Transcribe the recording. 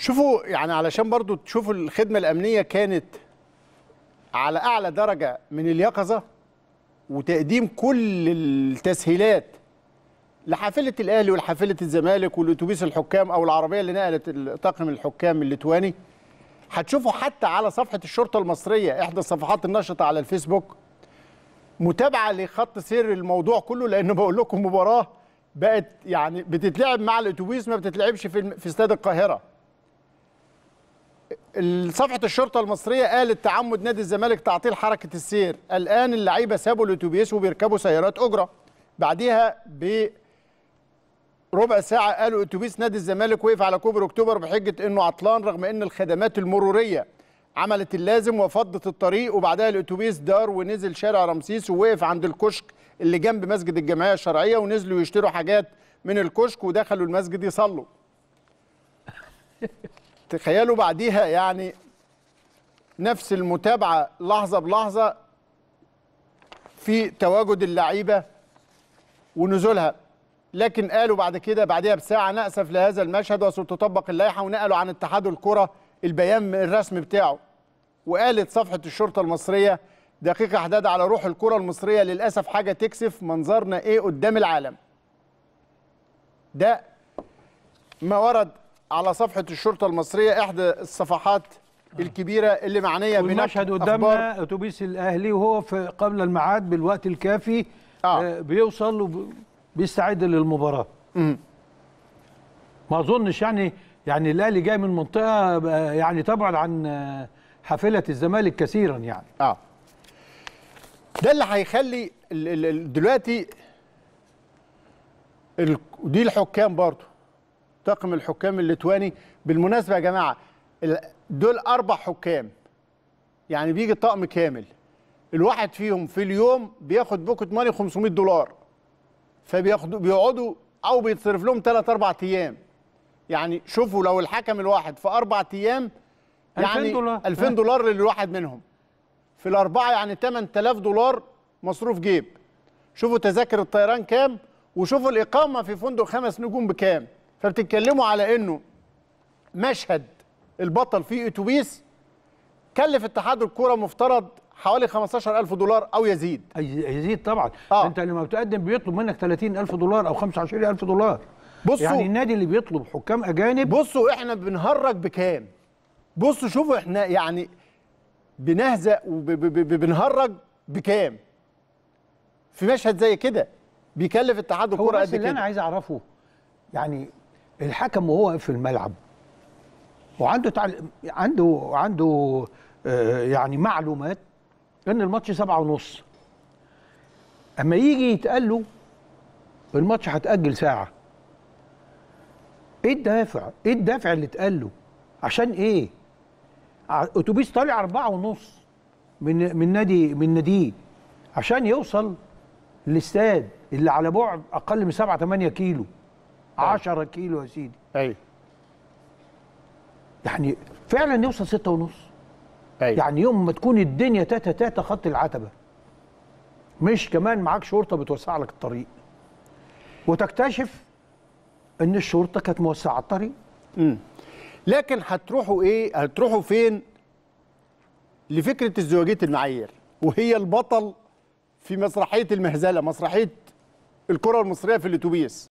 شوفوا يعني علشان برضو تشوفوا الخدمة الأمنية كانت على أعلى درجة من اليقظة وتقديم كل التسهيلات لحافلة الأهلي ولحافلة الزمالك والأتوبيس الحكام أو العربية اللي نقلت طاقم الحكام الليتواني هتشوفوا حتى على صفحة الشرطة المصرية إحدى الصفحات النشطة على الفيسبوك متابعة لخط سير الموضوع كله لأنه بقول لكم مباراة بقت يعني بتتلعب مع الأتوبيس ما بتتلعبش في استاد القاهرة صفحه الشرطه المصريه قالت تعمد نادي الزمالك تعطيل حركه السير الان اللعيبه سابوا الاتوبيس وبيركبوا سيارات اجره بعديها بربع ساعه قالوا اتوبيس نادي الزمالك وقف على كوبري اكتوبر بحجه انه عطلان رغم ان الخدمات المروريه عملت اللازم وفضت الطريق وبعدها الاتوبيس دار ونزل شارع رمسيس ووقف عند الكشك اللي جنب مسجد الجمعيه الشرعيه ونزلوا يشتروا حاجات من الكشك ودخلوا المسجد يصلوا تخيلوا بعديها يعني نفس المتابعه لحظه بلحظه في تواجد اللعيبه ونزولها لكن قالوا بعد كده بعدها بساعه ناسف لهذا المشهد وستطبق اللائحه ونقلوا عن اتحاد الكره البيان الرسمي بتاعه وقالت صفحه الشرطه المصريه دقيقه حداد على روح الكره المصريه للاسف حاجه تكسف منظرنا ايه قدام العالم ده ما ورد على صفحه الشرطه المصريه احدى الصفحات الكبيره اللي معنيه بالمشهد قدامنا اتوبيس الاهلي وهو في قبل الميعاد بالوقت الكافي آه. آه، بيوصل وبيستعد للمباراه ما اظنش يعني يعني الاهلي جاي من منطقه آه، يعني تبعد عن آه، حافله الزمالك كثيرا يعني اه ده اللي هيخلي دلوقتي دي الحكام برضه طاقم الحكام الليتواني بالمناسبه يا جماعه دول اربع حكام يعني بيجي طقم كامل الواحد فيهم في اليوم بياخد بوكت ماني 500 دولار فبياخدوا بيقعدوا او بيتصرف لهم 3 4 ايام يعني شوفوا لو الحكم الواحد في اربع ايام يعني 2000 دولار 2000 دولار للواحد منهم في الاربعه يعني 8000 دولار مصروف جيب شوفوا تذاكر الطيران كام وشوفوا الاقامه في فندق خمس نجوم بكام فبتتكلموا على انه مشهد البطل في اتوبيس كلف اتحاد الكوره مفترض حوالي 15000 دولار او يزيد يزيد طبعا آه. انت لما بتقدم بيطلب منك 30000 دولار او 25000 دولار بصوا يعني النادي اللي بيطلب حكام اجانب بصوا احنا بنهرج بكام بصوا شوفوا احنا يعني بنهزق وبنهرج بكام في مشهد زي كده بيكلف اتحاد الكوره قد كده اللي انا عايز اعرفه يعني الحكم وهو في الملعب وعنده تعال... عنده عنده آه يعني معلومات ان الماتش سبعة ونص اما يجي يتقال له الماتش هتأجل ساعة ايه الدافع؟ ايه الدافع اللي اتقال له؟ عشان ايه؟ اتوبيس طالع أربعة ونص من من نادي من ناديه عشان يوصل الاستاد اللي على بعد اقل من 7 8 كيلو 10 طيب. كيلو يا سيدي ايوه يعني فعلا نوصل ستة ونص أيوة. يعني يوم ما تكون الدنيا تاتا تاتا خط العتبة مش كمان معاك شرطة بتوسع لك الطريق وتكتشف ان الشرطة كانت موسعة الطريق امم لكن هتروحوا ايه هتروحوا فين لفكرة ازدواجية المعايير وهي البطل في مسرحية المهزلة مسرحية الكرة المصرية في الاتوبيس